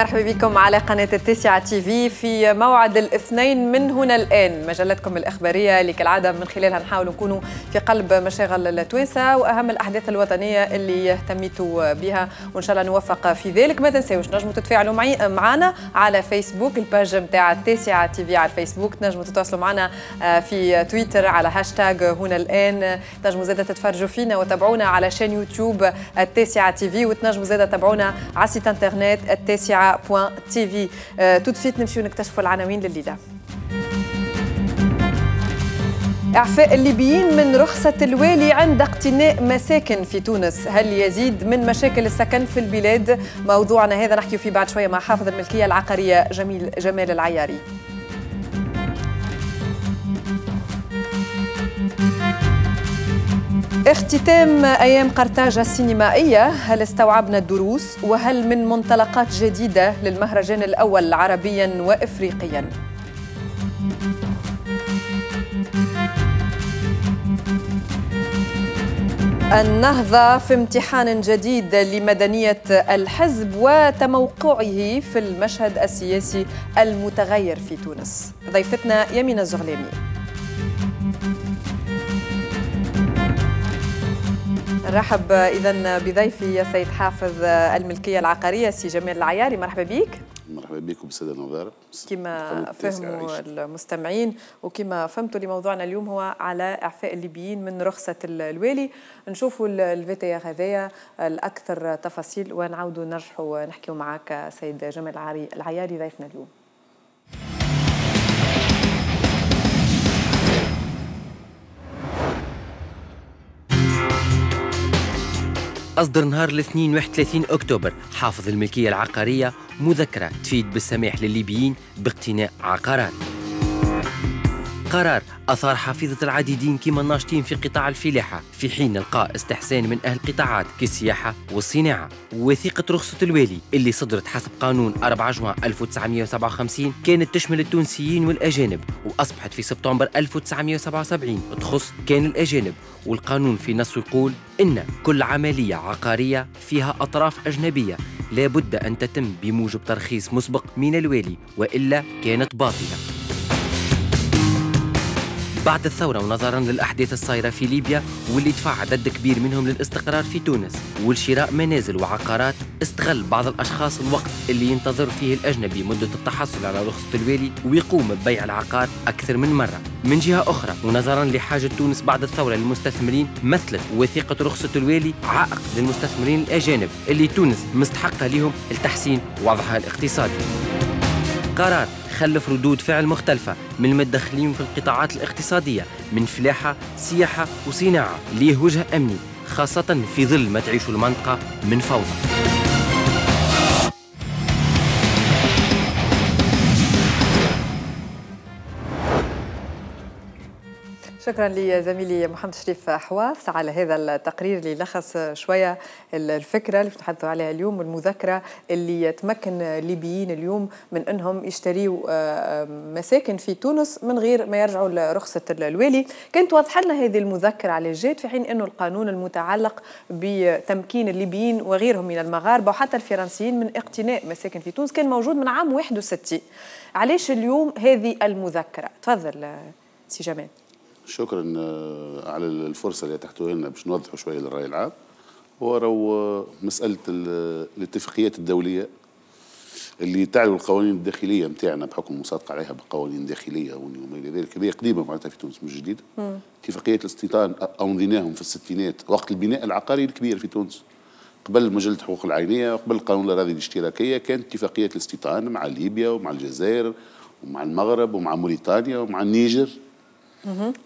مرحبا بكم على قناة التاسعة تي في في موعد الاثنين من هنا الآن مجلتكم الإخبارية اللي كالعادة من خلالها نحاول نكونوا في قلب مشاغل التوانسة وأهم الأحداث الوطنية اللي اهتميتوا بها وإن شاء الله نوفق في ذلك ما تنساوش نجموا تتفاعلوا معي معنا على فيسبوك الباج نتاع التاسعة تي في على الفيسبوك تنجموا تتواصلوا معنا آه، في تويتر على هاشتاج هنا الآن تنجموا زادة تتفرجوا فينا وتابعونا على شان يوتيوب التاسعة تي في وتنجموا زادة تابعونا على سيت انترنت التاسعة africa.tv تو دفيت نمشيو نكتشفوا العناوين لليله إعفاء الليبيين من رخصة الوالي عند اقتناء مساكن في تونس هل يزيد من مشاكل السكن في البلاد؟ موضوعنا هذا نحكي فيه بعد شوية مع حافظ الملكية العقارية جميل جمال العياري اختتام أيام قرطاجة السينمائية هل استوعبنا الدروس وهل من منطلقات جديدة للمهرجان الأول عربيا وإفريقيا؟ النهضة في امتحان جديد لمدنية الحزب وتموقعه في المشهد السياسي المتغير في تونس ضيفتنا يمين الزغليمي نرحب اذا بضيفي السيد حافظ الملكيه العقاريه سي جمال العياري مرحبا بك مرحبا بكم سيدة النظاره كما فهموا المستمعين وكما فهمتوا لموضوعنا اليوم هو على اعفاء الليبيين من رخصه الوالي نشوفوا الفيتيا هذايا الاكثر تفاصيل ونعاودوا نرجعوا نحكيوا معك سيد جمال العياري ضيفنا اليوم أصدر نهار الاثنين 31 أكتوبر حافظ الملكية العقارية مذكرة تفيد بالسماح للليبيين باقتناء عقارات قرار أثار حافظة العديدين كما الناشطين في قطاع الفلاحة في حين نلقى استحسان من أهل القطاعات كالسياحة والصناعة وثيقة رخصة الوالي اللي صدرت حسب قانون 4 جوان 1957 كانت تشمل التونسيين والأجانب وأصبحت في سبتمبر 1977 تخص كان الأجانب والقانون في نص يقول إن كل عملية عقارية فيها أطراف أجنبية لابد أن تتم بموجب ترخيص مسبق من الوالي وإلا كانت باطلة بعد الثورة ونظرا للأحداث الصايرة في ليبيا واللي دفع عدد كبير منهم للاستقرار في تونس والشراء منازل وعقارات استغل بعض الأشخاص الوقت اللي ينتظر فيه الأجنبي مدة التحصل على رخصة الوالي ويقوم ببيع العقار أكثر من مرة من جهة أخرى ونظرا لحاجة تونس بعد الثورة للمستثمرين مثلت وثيقة رخصة الوالي عائق للمستثمرين الأجانب اللي تونس مستحقة لهم التحسين وضعها الاقتصادي قرار خلف ردود فعل مختلفة من المتدخلين في القطاعات الاقتصادية من فلاحة، سياحة وصناعة ليه وجه أمني خاصة في ظل ما تعيش المنطقة من فوضى شكرا لزميلي محمد شريف حواس على هذا التقرير اللي لخص شويه الفكره اللي تحدثوا عليها اليوم والمذكره اللي تمكن الليبيين اليوم من انهم يشتريوا آه، مساكن في تونس من غير ما يرجعوا لرخصه الوالي كانت واضحه لنا هذه المذكره على جات في حين انه القانون المتعلق بتمكين الليبيين وغيرهم من المغاربه وحتى الفرنسيين من اقتناء مساكن في تونس كان موجود من عام 61 علاش اليوم هذه المذكره تفضل آه، سي جمال شكرا آه، على الفرصه اللي تحتوا لنا باش نوضحوا شويه للراي العام وراو آه، مساله الاتفاقيات الدوليه اللي تعلو القوانين الداخليه نتاعنا بحكم مصادقه عليها بقوانين داخليه وما الى ذلك هذه قديمه معناتها في تونس مش جديده اتفاقيات الاستيطان امضيناهم آه، في الستينات وقت البناء العقاري الكبير في تونس قبل مجله حقوق العينيه وقبل قانون الاراضي الاشتراكيه كانت اتفاقيات الاستيطان مع ليبيا ومع الجزائر ومع المغرب ومع موريتانيا ومع النيجر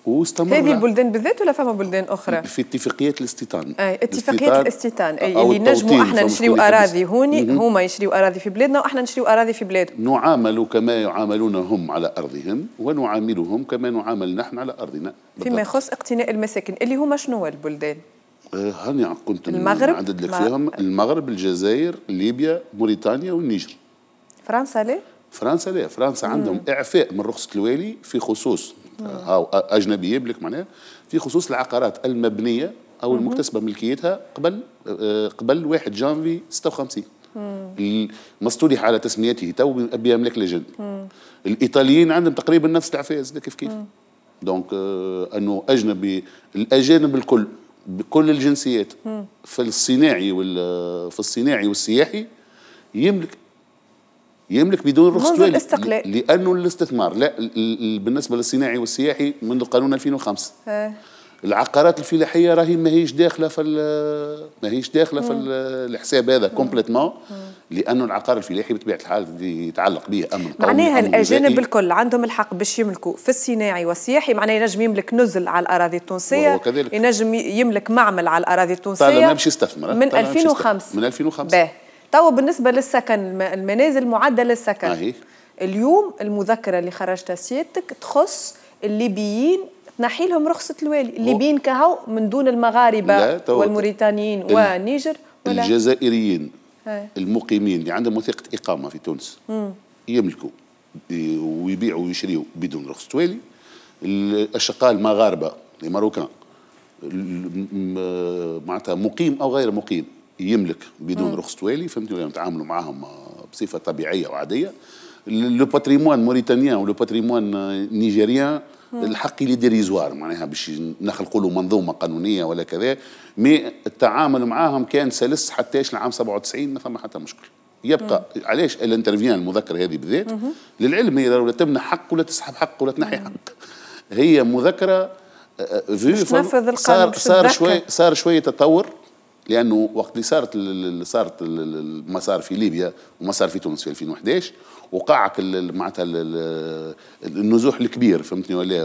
واستمر هذه البلدان بالذات ولا فما بلدان اخرى؟ في اتفاقيات آه، الاستيطان اي اتفاقيات الاستيطان اي اللي نجموا احنا نشريو اراضي هوني هما يشريو اراضي في بلادنا واحنا نشريو اراضي في بلادهم نعامل كما يعاملون هم على ارضهم ونعاملهم كما نعامل نحن على ارضنا بالضبط. فيما يخص اقتناء المساكن اللي هما شنو البلدان؟ آه، هاني كنت المغرب عدد لك فيهم المغرب الجزائر ليبيا موريتانيا والنيجر فرنسا ليه؟ فرنسا لا فرنسا عندهم مم. اعفاء من رخصه الوالي في خصوص آه. آه، او اجنبيه بلك معناها في خصوص العقارات المبنيه او المكتسبه ملكيتها قبل آه، قبل 1 جانفي 56 ما على تسميته تو باملاك لجن الايطاليين عندهم تقريبا نفس العفاز كيف كيف دونك انه اجنبي الاجانب الكل بكل الجنسيات في الصناعي وال في الصناعي والسياحي يملك يملك بدون رخص دولي لانه الاستثمار لا بالنسبه للصناعي والسياحي منذ قانون 2005 هي. اه. العقارات الفلاحيه راهي ماهيش داخله في ماهيش داخله في الحساب هذا كومبليتمون لانه العقار الفلاحي بطبيعه الحال يتعلق به امن قومي معناها الاجانب الكل عندهم الحق باش يملكوا في الصناعي والسياحي معناها ينجم يملك نزل على الاراضي التونسيه ينجم يملك معمل على الاراضي التونسيه طالما يستثمر من 2005 من 2005 تو بالنسبه للسكن المنازل معده للسكن آه. اليوم المذكره اللي خرجتها سيادتك تخص الليبيين تنحي لهم رخصه الوالي الليبيين كهو من دون المغاربه والموريتانيين ال... والنيجر ولا الجزائريين هاي. المقيمين اللي عندهم وثيقه اقامه في تونس مم. يملكوا ويبيعوا ويشريوا بدون رخصه والي الاشقاء المغاربه الماروكان معناتها مقيم او غير مقيم يملك بدون رخصة والي فهمت ولا يعني نتعاملوا معاهم آه، بصفه طبيعيه وعاديه لو باتريمون موريتانيان ولو باتريمون نيجيريان الحق لي ديريزوار معناها باش نخلقوا له منظومه قانونيه ولا كذا مي التعامل معاهم كان سلس حتى العام 97 ما فما حتى مشكل يبقى مم. علاش الانترفيان المذكره هذه بالذات للعلم هي ولا تمنع حق ولا تسحب حق ولا تنحي حق هي مذكره آه، آه، في صار صار شوي صار شويه تطور لانه وقت اللي صارت اللي صارت المسار في ليبيا ومسار في تونس في 2011 وقعك معناتها النزوح الكبير فهمتني ولا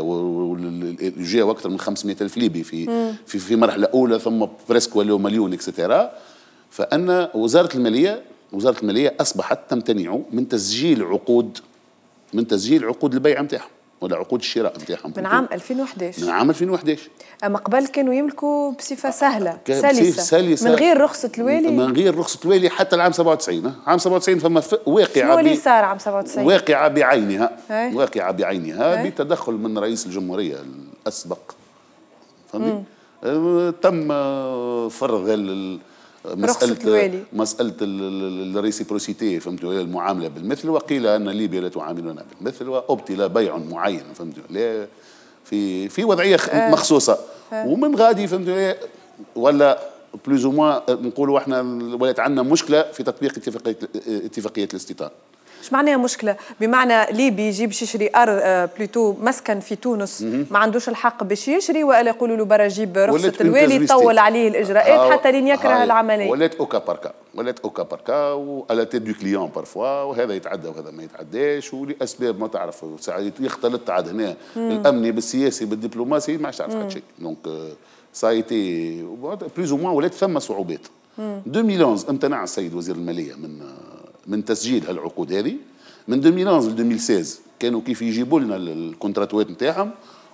جاو اكثر من 500 الف ليبي في في, في مرحله اولى ثم بريسك ولاو مليون اكسترا فان وزاره الماليه وزاره الماليه اصبحت تمتنع من تسجيل عقود من تسجيل عقود البيع نتاعهم ولا عقود الشراء نتاعهم من عام 2011 من عام 2011 اما قبل كانوا يملكوا بصفه سهله سلسه, سلسة من غير رخصه الوالي من غير رخصه الوالي حتى العام 97 عام 97 فما واقعه شنو اللي صار عام 97 واقعه بعينها واقعه بعينها بتدخل من رئيس الجمهوريه الاسبق فهمت آه، تم آه، فرغ مساله مساله الريسيبروسيتي فهمت المعامله بالمثل وقيل ان ليبيا لا تعاملنا بالمثل وابطل بيع معين فهمت في في وضعيه آه. مخصوصه آه. ومن غادي فهمت ولا بلوز نقولوا احنا ولات عندنا مشكله في تطبيق اتفاقيه اتفاقيه الاستيطان اش معناها مشكله بمعنى ليبي يجي باش يشري ار آه، بلوتو مسكن في تونس ما عندوش الحق باش يشري والا يقولوا له برا جيب رخصه الوالي طول عليه الاجراءات آه، حتى لين يكره العمليه ولات اوكا باركا ولات اوكا باركا والا تي دو كليون بارفوا وهذا يتعدى وهذا ما يتعداش ولاسباب ما تعرف ساعات يختلط عاد هنا الامني بالسياسي بالدبلوماسي ما عادش تعرف حتى شيء دونك سايتي بلوز او موان ولات ثم صعوبات 2011 امتنع السيد وزير الماليه من من تسجيل هالعقود هذه من 2011 ل 2016 كانوا كيف يجيبوا لنا الكونتراتوات نتاعهم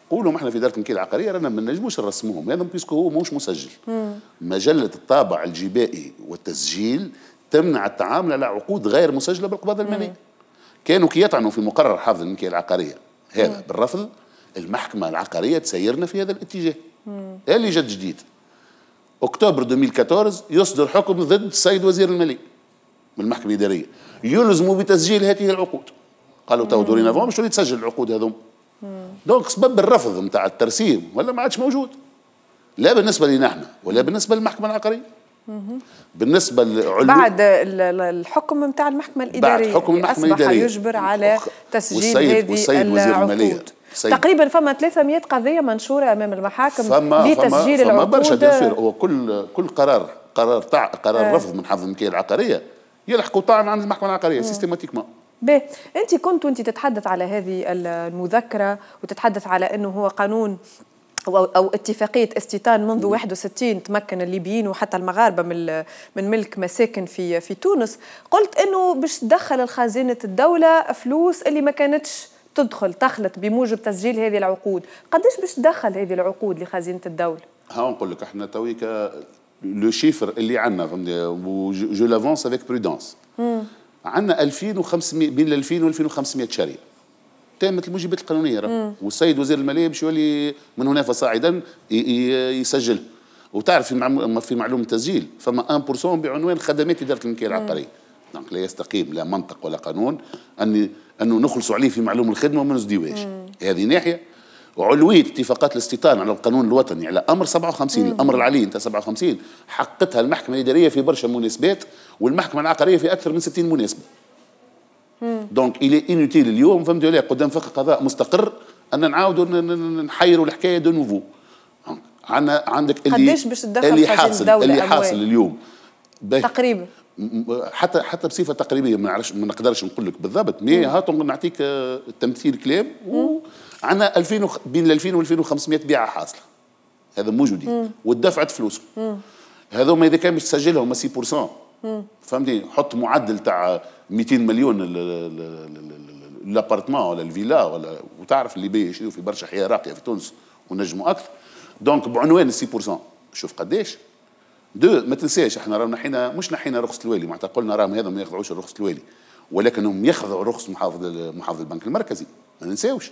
قولوا احنا في دار التنكيل العقاريه رانا ما نجموش نرسموهم هذا بيسكو هو مش مسجل مم. مجله الطابع الجبائي والتسجيل تمنع التعامل على عقود غير مسجله بالقبضه الماليه كانوا كي يطعنوا في مقرر حافظ التنكيل العقاريه هذا مم. بالرفض المحكمه العقاريه تسيرنا في هذا الاتجاه هذا اللي جد جديد اكتوبر 2014 يصدر حكم ضد السيد وزير الماليه من المحكمة الإدارية يلزموا بتسجيل هذه العقود قالوا تو دورينافون شو تسجل العقود هذوم دونك سبب الرفض نتاع الترسيم ولا ما عادش موجود لا بالنسبة لنا احنا ولا بالنسبة للمحكمة العقارية بالنسبه لعلو بعد الحكم نتاع المحكمه الاداريه بعد حكم المحكمه الاداريه يجبر على تسجيل هذه هذه والسيد وزير الماليه تقريبا فما 300 قضيه منشوره امام المحاكم فما لتسجيل فما العقود فما برشا هو كل كل قرار قرار قرار آه. رفض من حظ الملكيه العقاريه يلحقوا طعن عند المحكمه العقاريه سيستماتيكمون باهي انت كنت وانت تتحدث على هذه المذكره وتتحدث على انه هو قانون أو, اتفاقية استيطان منذ 61 تمكن الليبيين وحتى المغاربة من من ملك مساكن في في تونس، قلت إنه باش تدخل لخزينة الدولة فلوس اللي ما كانتش تدخل تخلط بموجب تسجيل هذه العقود، قداش باش تدخل هذه العقود لخزينة الدولة؟ ها نقول لك احنا تويك لو شيفر اللي عندنا فهمتني وجو لافونس افيك برودونس عندنا 2500 بين 2000 و 2500 شاريه تامت الموجبات القانونيه راه والسيد وزير الماليه باش يولي من هنا فصاعدا يسجل وتعرف في في معلوم التسجيل فما 1% بعنوان خدمات اداره الملكيه العقاريه دونك لا يستقيم لا منطق ولا قانون اني انه نخلصوا عليه في معلوم الخدمه وما نزديوهاش هذه ناحيه علوية اتفاقات الاستيطان على القانون الوطني على أمر 57 مم. الأمر العلي نتاع 57 حقتها المحكمة الإدارية في برشا مناسبات والمحكمة العقارية في أكثر من 60 مناسبة دونك إلي إنوتيل اليوم فهمت ولا قدام فقه قضاء مستقر أن نعاودوا نحيروا الحكاية دو نوفو عندنا عندك اللي قديش باش تدخل اللي حاصل اللي حاصل اليوم تقريبا حتى حتى بصفه تقريبيه ما نعرفش ما نقدرش نقول لك بالضبط مي هاتو نعطيك آه، تمثيل كلام و عندنا 2000 وخ... بين 2000 و 2500 بيعه حاصله هذا موجودين ودفعت فلوسهم هذوما اذا كان مش تسجلهم 6% فهمتني حط معدل تاع 200 مليون الابارتمون ولا الفيلا ولا وتعرف اللي بيه يشريو في برشا حياه راقيه في تونس ونجموا اكثر دونك بعنوان 6% شوف قداش دو ما تنساش احنا راهو نحينا مش نحينا رخص الوالي معناتها قلنا راهم هذا ما ياخذوش رخص الوالي ولكنهم يخضعوا ياخذوا رخص محافظ محافظ البنك المركزي ما ننساوش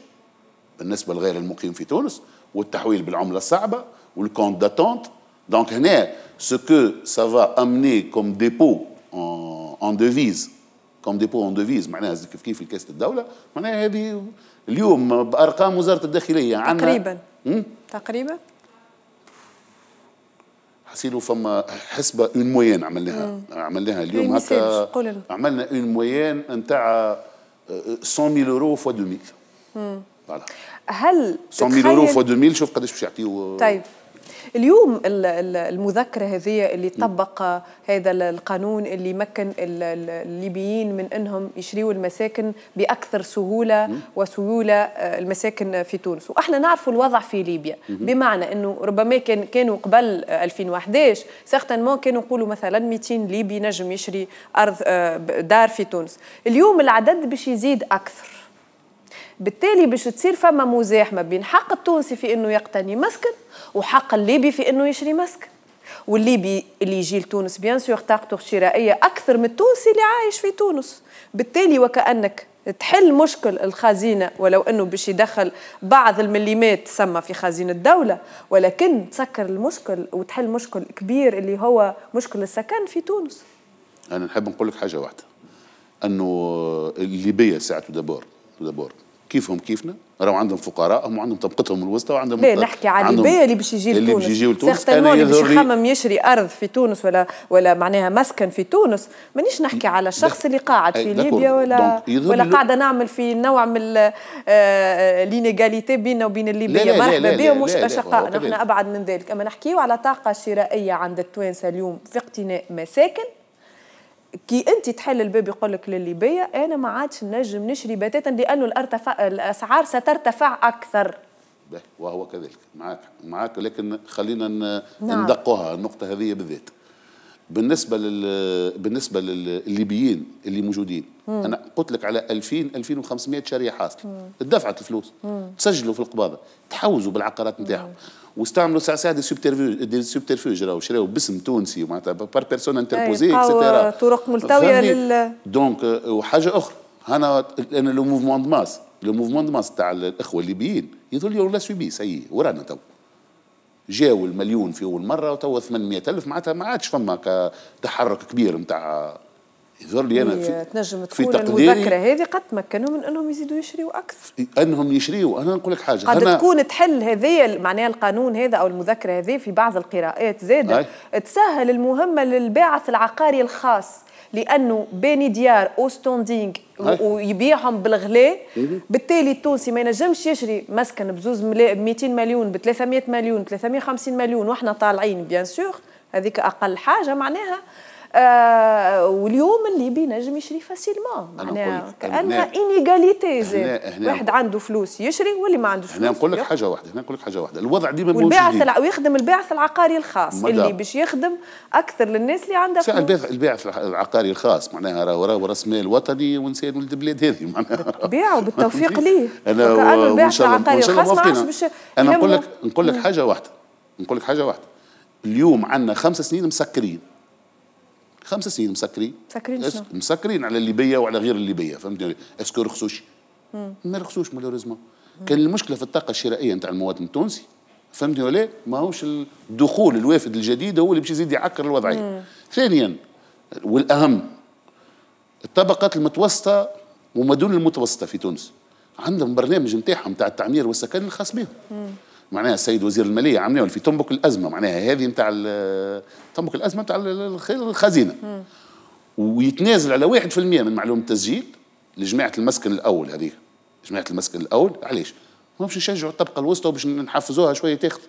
بالنسبة لغير المقيم في تونس والتحويل بالعملة الصعبة والكونت داتونت دونك هنا سكو سافا أمني كوم ديبو أون ديفيز كوم ديبو اون ديفيز معناها كيف كيف الكاس الدوله معناها هذه اليوم بارقام وزاره الداخليه عندنا تقريبا تقريبا حسيلو فما حسبه اون موين عملناها عملناها اليوم هكا عملنا اون موين نتاع ميل اورو فوا 2000 هل 100 يورو فوا 2000 شوف قداش باش يعطيو طيب اليوم المذكره هذه اللي طبق هذا القانون اللي مكن الليبيين من انهم يشريوا المساكن باكثر سهوله وسيوله آه، المساكن في تونس واحنا نعرفوا الوضع في ليبيا بمعنى انه ربما كان كانوا قبل 2011 ما كانوا نقولوا مثلا 200 ليبي نجم يشري ارض آه، دار في تونس اليوم العدد باش يزيد اكثر بالتالي باش تصير فما مزاحمه بين حق التونسي في انه يقتني مسكن وحق الليبي في انه يشري مسكن والليبي اللي يجي لتونس بيان سور طاقته الشرائيه اكثر من التونسي اللي عايش في تونس بالتالي وكانك تحل مشكل الخزينة ولو أنه باش يدخل بعض المليمات سما في خزينة الدولة ولكن تسكر المشكل وتحل مشكل كبير اللي هو مشكل السكن في تونس أنا نحب نقول لك حاجة واحدة أنه الليبية ساعته دابور دابور كيفهم كيفنا راهو عندهم فقراء هم وعندهم طبقتهم الوسطى وعندهم لا نحكي على الباية اللي باش يجي لتونس اللي باش يجي لتونس انا اللي باش يخمم يشري ارض في تونس ولا ولا معناها مسكن في تونس مانيش نحكي على الشخص اللي قاعد في ليبيا ولا ولا قاعده نعمل في نوع من لينيغاليتي آه، بيننا وبين الليبيين مرحبا بهم مش اشقاء نحن ابعد من ذلك اما نحكيو على طاقه شرائيه عند التوانسه اليوم في اقتناء مساكن كي انت تحل الباب يقول لك للي بيا انا ما عادش نجم نشري بتاتا لانه الارتفاع الاسعار سترتفع اكثر وهو كذلك معاك معاك لكن خلينا نعم. ندقوها النقطه هذه بالذات بالنسبه لل بالنسبه للليبيين اللي موجودين مم. انا قلت لك على 2000 2500 شريحه حاصل دفعت الفلوس مم. تسجلوا في القباضه تحوزوا بالعقارات نتاعهم واستعملوا ساعه ساعه دي سوبترفيج راهو شراو باسم تونسي معناتها بار بيرسون انتربوزي اكسترا طرق ملتويه لل دونك euh، وحاجه اخرى انا انا لو موفمون دو ماس لو موفمون دو ماس تاع الاخوه الليبيين يظل يقول لا سوبي سي ورانا تو جاو المليون في اول مره وتو 800 الف معناتها ما عادش فما تحرك كبير نتاع يظل لي في تنجم تكون المذكره هذه قد تمكنهم من انهم يزيدوا يشريوا اكثر انهم يشريوا انا نقول لك حاجه قد تكون تحل هذه معناها القانون هذا او المذكره هذه في بعض القراءات زاد تسهل المهمه للباعث العقاري الخاص لانه بيني ديار او ستوندينغ ويبيعهم بالغلاء بالتالي التونسي ما ينجمش يشري مسكن بزوز 200 مليون ب 300 مليون 350 مليون واحنا طالعين بيان سور هذيك اقل حاجه معناها آه واليوم الليبي نجم يشري فاسيلما معناها كانها انيغاليتي زاد واحد عنده فلوس يشري واللي ما عندوش فلوس نقول لك حاجه واحده هنا نقول لك حاجه واحده الوضع ديما موجود الع... ويخدم الباعث العقاري الخاص اللي باش يخدم اكثر للناس اللي عندها فلوس الباعث البعث العقاري الخاص معناها راهو راهو راس مال وطني وانسان ولد البلاد هذه معناها بيع بالتوفيق ليه انا الباعث العقاري الخاص ما عادش باش انا نقول لك نقول لك حاجه واحده نقول لك حاجه واحده اليوم عندنا خمس سنين مسكرين خمس سنين مسكرين مسكرين شنو؟ مسكرين على الليبيه وعلى غير الليبيه فهمتني اسكو رخصوش ما رخصوش مالوريزمون كان المشكله في الطاقه الشرائيه نتاع المواطن التونسي فهمتني ولا ماهوش الدخول الوافد الجديد هو اللي باش يزيد يعكر الوضعيه ثانيا والاهم الطبقات المتوسطه وما دون المتوسطه في تونس عندهم برنامج نتاعهم نتاع التعمير والسكن الخاص بهم معناها السيد وزير الماليه عملنا في تنبك الازمه معناها هذه نتاع تنبك الازمه نتاع الخزينه ويتنازل على 1% من معلوم التسجيل لجماعه المسكن الاول هذه جماعه المسكن الاول علاش؟ ما باش نشجعوا الطبقه الوسطى وباش نحفزوها شويه تاخذ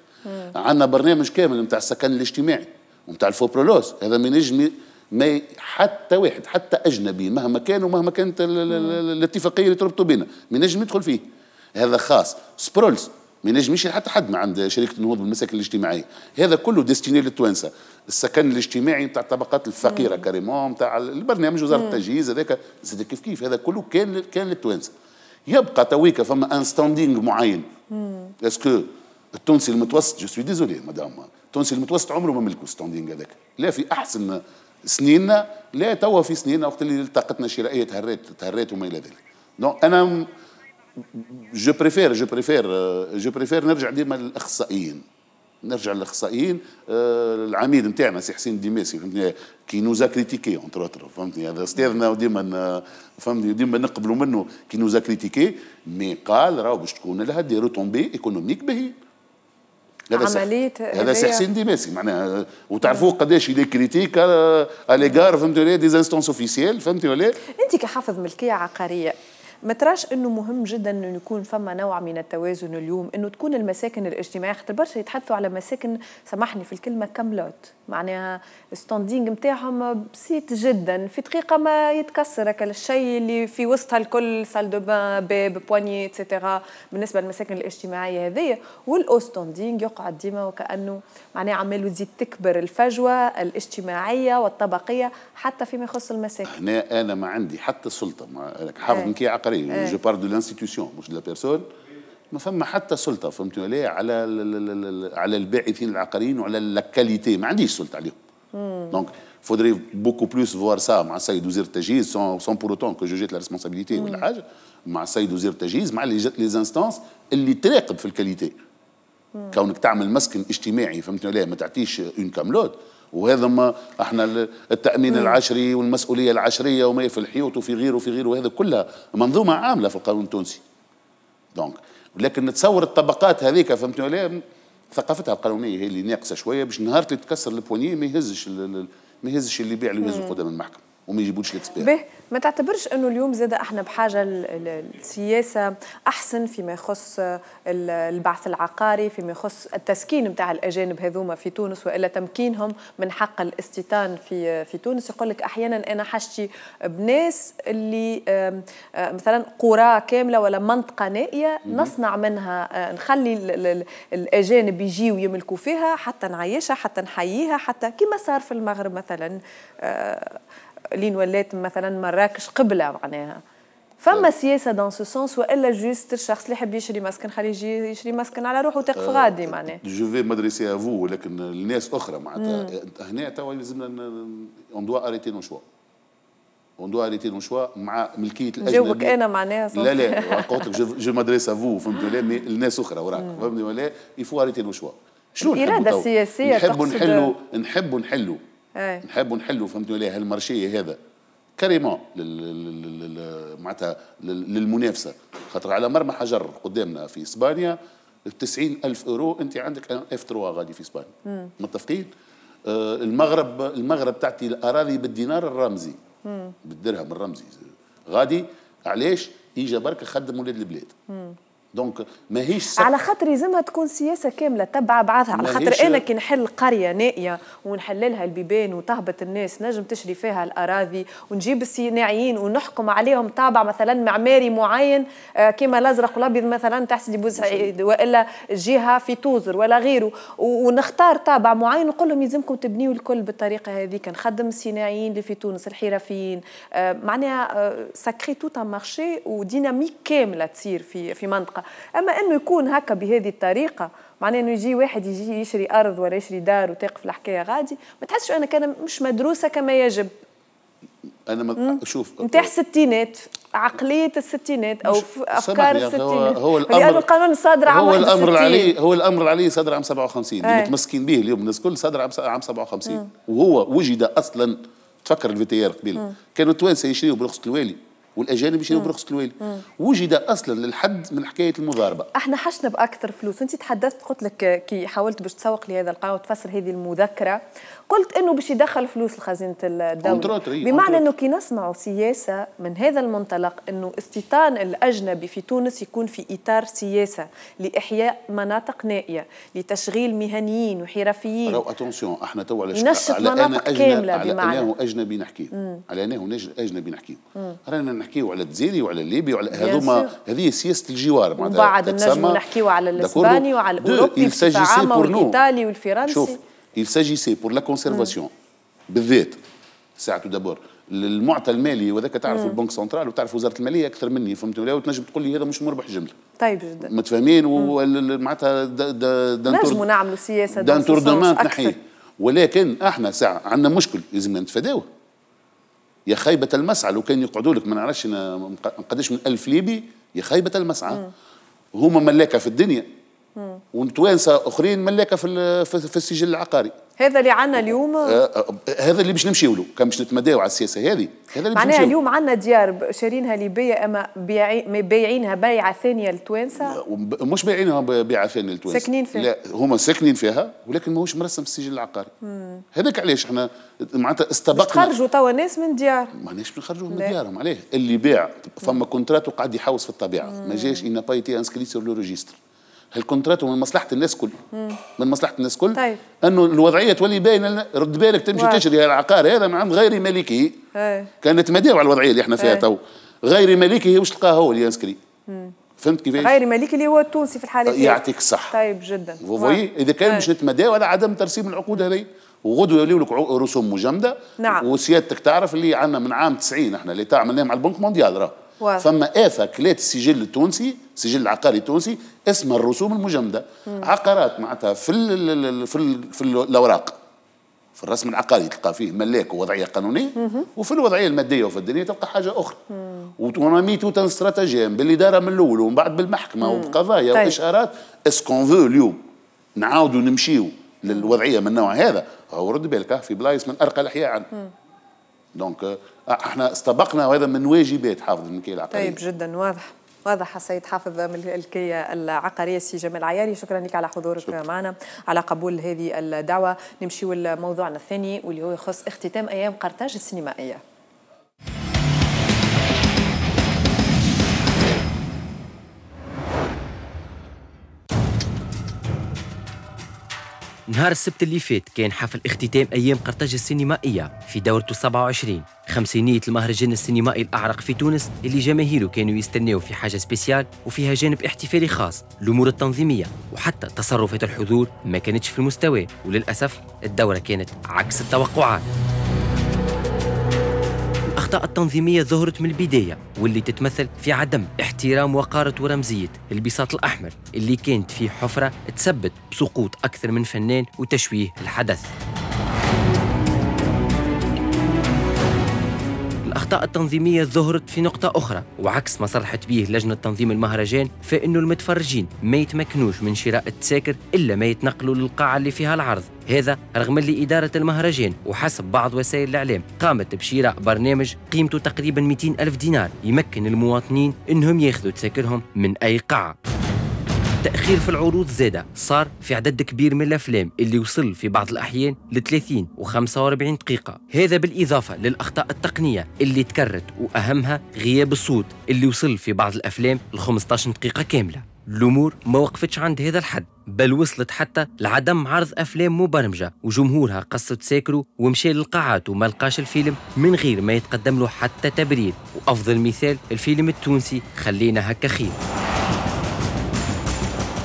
عندنا برنامج كامل نتاع السكن الاجتماعي ونتاع الفوبرولوز هذا ما ينجم ما حتى واحد حتى اجنبي مهما كان ومهما كانت الاتفاقيه اللي تربطوا بينا ما ينجم يدخل فيه هذا خاص سبرولز ما ينجمش حتى حد ما عند شركه النهوض بالمساكن الاجتماعيه هذا كله ديستيني للتوانسه السكن الاجتماعي نتاع الطبقات الفقيره كريمون نتاع البرنامج وزاره التجهيز هذاك زاد كيف كيف هذا كله كان كان للتوانسه يبقى تويكا فما ان ستاندينغ معين اسكو التونسي المتوسط جو سوي ديزولي مدام التونسي المتوسط عمره ما ملكوا ستاندينغ هذاك لا في احسن سنيننا لا توا في سنيننا وقت اللي طاقتنا الشرائيه تهريت تهريت وما الى ذلك دونك انا جو بريفير جو بريفير جو بريفير نرجع ديما للاخصائيين نرجع للاخصائيين آه، العميد نتاعنا سي حسين ديميسي فهمتني كي نوزا كريتيكي اونتر اوتر فهمتني هذا استاذنا وديما آه، فهمتني ديما نقبلوا منه كي نوزا كريتيكي مي قال راهو باش تكون لها دي روتومبي ايكونوميك باهي هذا عمليه هذا سي حسين ديميسي معناها آه، وتعرفوه قداش اللي كريتيك اليغار فهمتني دي زانستونس اوفيسيال فهمتني ولا انت كحافظ ملكيه عقاريه ما تراش انه مهم جدا انه يكون فما نوع من التوازن اليوم انه تكون المساكن الاجتماعيه خاطر برشا يتحدثوا على مساكن سامحني في الكلمه كاملوت معناها الستاندينغ نتاعهم بسيط جدا في دقيقه ما يتكسر هكا الشيء اللي في وسطها الكل سال دو بان باب بواني اتسيتيرا بالنسبه للمساكن الاجتماعيه هذه ستاندينغ يقعد ديما وكانه معناها عمال تزيد تكبر الفجوه الاجتماعيه والطبقيه حتى فيما يخص المساكن هنا انا ما عندي حتى سلطه ما حافظ إيه. نتاعي البشريه ايه. جو بار دو لانستيتيسيون مش دو لا بيرسون ما فما حتى سلطه فهمتوا ولا على على الباعثين العقاريين وعلى كاليتي ما عنديش سلطه عليهم دونك فودري بوكو بلوس فوار سا مع السيد وزير التجهيز سون بور اوتون كو que لا ريسبونسابيليتي ولا حاجه مع السيد وزير التجهيز مع لي زانستونس اللي تراقب في الكاليتي كونك تعمل مسكن اجتماعي فهمتني ولا ما تعطيش اون كاملوت وهذا ما احنا التامين العشري والمسؤوليه العشريه وما في الحيوط وفي غيره وفي غيره وهذا كلها منظومه عامله في القانون التونسي دونك لكن نتصور الطبقات هذيك فهمتوا ولا ثقافتها القانونيه هي اللي ناقصه شويه باش نهار تتكسر البوني ما يهزش ما يهزش اللي يبيع اللي يهز قدام المحكمه وما يجيبوش الاكسبير ما تعتبرش انه اليوم زاد احنا بحاجه السياسه احسن فيما يخص البعث العقاري فيما يخص التسكين نتاع الاجانب هذوما في تونس والا تمكينهم من حق الاستيطان في في تونس يقول لك احيانا انا حاجتي بناس اللي آه، مثلا قرى كامله ولا منطقه نائيه نصنع منها آه، نخلي الاجانب يجيو يملكوا فيها حتى نعيشها حتى نحييها حتى كما صار في المغرب مثلا آه، لين ولات مثلا مراكش قبله معناها فما طيب. سياسه دون سو سونس والا جوست الشخص اللي يحب يشري مسكن خليجي يشري مسكن على روحه وتقف آه، غادي معناها جو في مدرسي افو ولكن الناس اخرى معناتها آه، هنا توا لازمنا اون دوا اريتي نو شوا اون دوا اريتي نو شوا مع ملكيه الاجنبي جاوبك انا معناها لا لا قلت لك جو مدرسي افو فهمت ولا مي الناس اخرى وراك فهمتني ولا يفو اريتي نو شوا شنو الاراده السياسيه نحبوا نحلوا نحبوا نحلوا إيه. نحبوا نحلوا فهمتوا ليه هالمرشية هذا كريمون معناتها للمنافسه خاطر على مرمى حجر قدامنا في اسبانيا ب 90 الف اورو انت عندك اف 3 غادي في اسبانيا متفقين آه المغرب المغرب تعطي الاراضي بالدينار الرمزي بالدرهم الرمزي غادي علاش إيجا برك خدم ولاد البلاد دونك ماهيش على خاطر يلزمها تكون سياسه كامله تبع بعضها على خاطر انا كي نحل قريه نائيه ونحللها البيبان وتهبط الناس نجم تشري فيها الاراضي ونجيب الصناعيين ونحكم عليهم طابع مثلا معماري معين آه، كما الازرق والابيض مثلا تاع سيدي بوزعيد والا جهه في توزر ولا غيره ونختار طابع معين ونقول لهم يلزمكم تبنيوا الكل بالطريقه هذيك نخدم الصناعيين اللي في تونس الحرفيين آه، معناها ساكري توت ان مارشي وديناميك كامله تصير في في منطقه اما انه يكون هكا بهذه الطريقه معناه انه يجي واحد يجي يشري ارض ولا يشري دار وتقف الحكايه غادي ما تحسش انا كان مش مدروسه كما يجب انا ما شوف نتاع الستينات عقليه الستينات او افكار الستينات هو, هو الامر لانه القانون صادر عام هو الامر العلي هو الامر العلي صادر عام 57 اللي إيه. متمسكين به اليوم الناس الكل صادر عام 57 وهو وجد اصلا تفكر الفي تي ار قبيله كانوا التوانسه يشريوا برخصه الوالي والاجانب يشريوا برخص الويل وجد اصلا للحد من حكايه المضاربه احنا حشنا باكثر فلوس انت تحدثت قلت لك كي حاولت باش تسوق لهذا القانون وتفسر هذه المذكره قلت انه باش يدخل فلوس لخزينه الدوله بمعنى انه كي نسمعوا سياسه من هذا المنطلق انه استيطان الاجنبي في تونس يكون في اطار سياسه لاحياء مناطق نائيه لتشغيل مهنيين وحرفيين راهو اتونسيون احنا تو على ينشط مناطق كامله بمعنى على انه اجنبي نحكيه على انه اجنبي نحكيه رانا نحكيو على الجزائري وعلى الليبي وعلى هذوما هذه سياسه الجوار معناتها بعد نجم نحكيو على الاسباني وعلى الاوروبي بصفه عامه والايطالي والفرنسي شوف il s'agissait pour la conservation بالذات ساعته دابور المعطى المالي وذاك تعرفوا البنك سنترال وتعرف وزاره الماليه اكثر مني فهمت ولا وتنجم تقول لي هذا مش مربح جمله طيب جدا متفاهمين معناتها نجموا نعملوا سياسه دانتور دومان نحيه ولكن احنا ساعه عندنا مشكل لازم نتفاداوه يا خيبة المسعى لو كان يقعدوا لك ما نعرفش نقداش من ألف ليبي يا خيبة المسعى هما ملاكة في الدنيا ونتوانسة أخرين ملاكة في, في السجل العقاري هذا اللي عنا اليوم آه، آه، هذا اللي باش نمشيو له كان باش نتمداو على السياسه هذه هذا اللي معناها اليوم عندنا ديار شارينها ليبيا اما بايعينها بيعه ثانيه لتوانسه مش بايعينها بيعه ثانيه لتوانسه ساكنين فيها لا هما ساكنين فيها ولكن ماهوش مرسم في السجل العقاري هذاك علاش احنا معناتها استبقنا خرجوا توا ناس من ديار باش بنخرجوهم من ديارهم عليه اللي باع فما كونترات وقعد يحوس في الطبيعه ما جاش ان با انسكريت سور لو ريجيستر الكونترات من مصلحه الناس كل من مصلحه الناس كل طيب. انه الوضعيه تولي باينه رد بالك تمشي تشري العقار هذا من عند غير مالكه ايه. كانت مدير على الوضعيه اللي احنا فيها ايه. تو غير مالكه واش تلقاه هو اللي ينسكري فهمت كيفاش؟ غير ملكي اللي هو التونسي في الحاله يعطيك صح طيب جدا فوفوي اذا كان إيه. مش نتمداو على عدم ترسيم العقود هذه وغدوه يوليو لك رسوم مجمده نعم وسيادتك تعرف اللي عندنا من عام 90 احنا اللي تعملناه مع البنك مونديال راه فما آفة كلات السجل التونسي السجل العقاري التونسي اسم الرسوم المجمدة مم. عقارات معناتها في الـ في الـ في الأوراق في الرسم العقاري تلقى فيه ملاك ووضعية قانونية مم. وفي الوضعية المادية وفي الدنيا تلقى حاجة أخرى ورميتو تن استراتيجيان بالإدارة من الأول ومن بعد بالمحكمة وبقضايا طيب. وإشارات اسكون فو اليوم نعاودوا نمشيو للوضعية من نوع هذا رد بالك في بلايص من أرقى الأحياء عنه دونك euh, ah, احنا استبقنا وهذا من واجبات حافظ الملكيه العقاريه طيب جدا واضح واضح السيد حافظ الملكية العقارية السي جمال عياري شكرا لك على حضورك شكرا. معنا على قبول هذه الدعوة نمشي لموضوعنا الثاني واللي هو يخص اختتام أيام قرطاج السينمائية نهار السبت اللي فات كان حفل اختتام ايام قرطاج السينمائيه في دورته 27 خمسينيه المهرجان السينمائي الاعرق في تونس اللي جماهيره كانوا يستناو في حاجه سبيسيال وفيها جانب احتفالي خاص الامور التنظيميه وحتى تصرفات الحضور ما كانتش في المستوى وللاسف الدوره كانت عكس التوقعات الأخطاء التنظيمية ظهرت من البداية واللي تتمثل في عدم احترام وقارة ورمزية البساط الأحمر اللي كانت فيه حفرة تسبب بسقوط أكثر من فنان وتشويه الحدث الأخطاء التنظيمية ظهرت في نقطة أخرى وعكس ما صرحت به لجنة تنظيم المهرجان فإنه المتفرجين ما يتمكنوش من شراء التذاكر إلا ما يتنقلوا للقاعة اللي فيها العرض هذا رغم اللي إدارة المهرجان وحسب بعض وسائل الإعلام قامت بشراء برنامج قيمته تقريبا 200 ألف دينار يمكن المواطنين إنهم ياخذوا تذاكرهم من أي قاعة التأخير في العروض زاد صار في عدد كبير من الأفلام اللي وصل في بعض الأحيان ل 30 و 45 دقيقة هذا بالإضافة للأخطاء التقنية اللي تكررت وأهمها غياب الصوت اللي وصل في بعض الأفلام ل 15 دقيقة كاملة الأمور ما وقفتش عند هذا الحد بل وصلت حتى لعدم عرض أفلام مبرمجة وجمهورها قصد ساكرو ومشى للقاعات وما لقاش الفيلم من غير ما يتقدم له حتى تبرير وأفضل مثال الفيلم التونسي خلينا هكا خير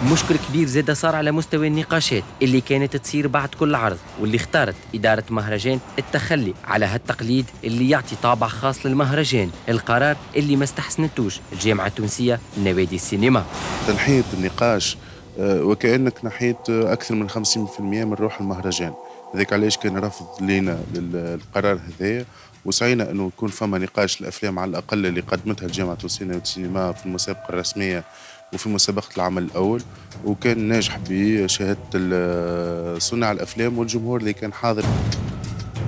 مشكل كبير زاد صار على مستوى النقاشات اللي كانت تصير بعد كل عرض واللي اختارت إدارة مهرجان التخلي على هالتقليد اللي يعطي طابع خاص للمهرجان القرار اللي ما استحسنتوش الجامعة التونسية لنوادي السينما تنحيط النقاش آه، وكأنك نحيت أكثر من 50% من روح المهرجان هذاك علاش كان رفض لينا للقرار هذايا وسعينا انه يكون فما نقاش الافلام على الاقل اللي قدمتها الجامعه التونسيه للسينما في المسابقه الرسميه وفي مسابقه العمل الاول وكان ناجح بشهاده صناع الافلام والجمهور اللي كان حاضر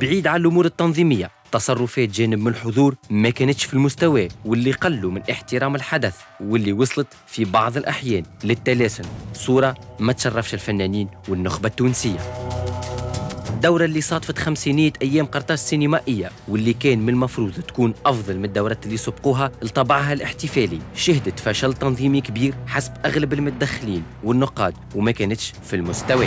بعيد عن الامور التنظيميه تصرفات جانب من الحضور ما كانتش في المستوى واللي قلوا من احترام الحدث واللي وصلت في بعض الأحيان للتلاسن صورة ما تشرفش الفنانين والنخبة التونسية الدورة اللي صادفت خمسينية أيام قرطاج السينمائية واللي كان من المفروض تكون أفضل من الدورات اللي سبقوها لطبعها الاحتفالي شهدت فشل تنظيمي كبير حسب أغلب المتدخلين والنقاد وما كانتش في المستوى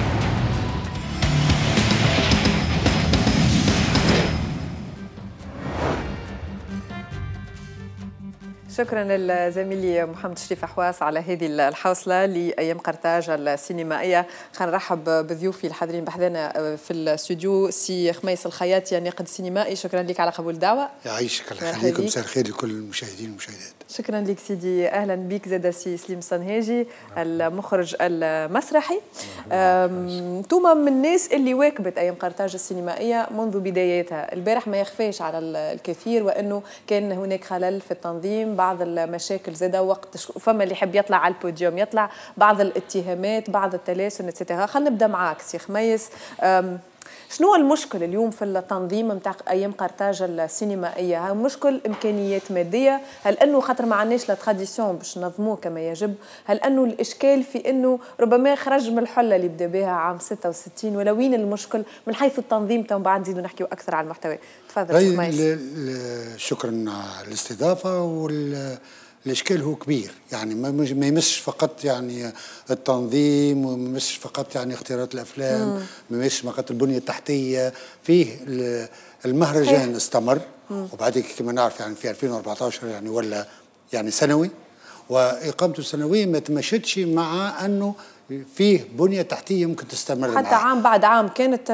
شكرا للزميلي محمد شريف حواس على هذه الحوصله لايام قرطاج السينمائيه خلينا نرحب بضيوفي الحاضرين بحذانا آه، في الاستوديو سي خميس الخياطي يعني ناقد سينمائي شكرا لك على قبول الدعوه يعيشك الله يخليكم مساء الخير لكل المشاهدين والمشاهدات شكرا لك سيدي اهلا بك زاد سي سليم صنهاجي المخرج المسرحي توما من الناس اللي واكبت ايام قرطاج السينمائيه منذ بدايتها البارح ما يخفاش على الكثير وانه كان هناك خلل في التنظيم بعض المشاكل زاد وقت فما اللي يحب يطلع على البوديوم يطلع بعض الاتهامات بعض التلاسن اتسيتيرا خلينا نبدا معاك سي خميس شنو المشكل اليوم في التنظيم نتاع ايام قرطاج السينمائيه مشكل امكانيات ماديه هل انه خاطر ما عندناش لا تراديسيون باش نظموه كما يجب هل انه الاشكال في انه ربما خرج من الحله اللي بدا بها عام 66 ولا وين المشكل من حيث التنظيم تو بعد نزيدوا نحكيوا اكثر على المحتوى تفضل شكرا على الاستضافه الاشكال هو كبير يعني ما يمسش فقط يعني التنظيم وما يمسش فقط يعني اختيارات الافلام ما يمسش فقط البنيه التحتيه فيه المهرجان استمر وبعدك كما نعرف يعني في 2014 يعني ولا يعني سنوي واقامته السنويه ما تمشتش مع انه فيه بنيه تحتيه ممكن تستمر حتى معها. عام بعد عام كانت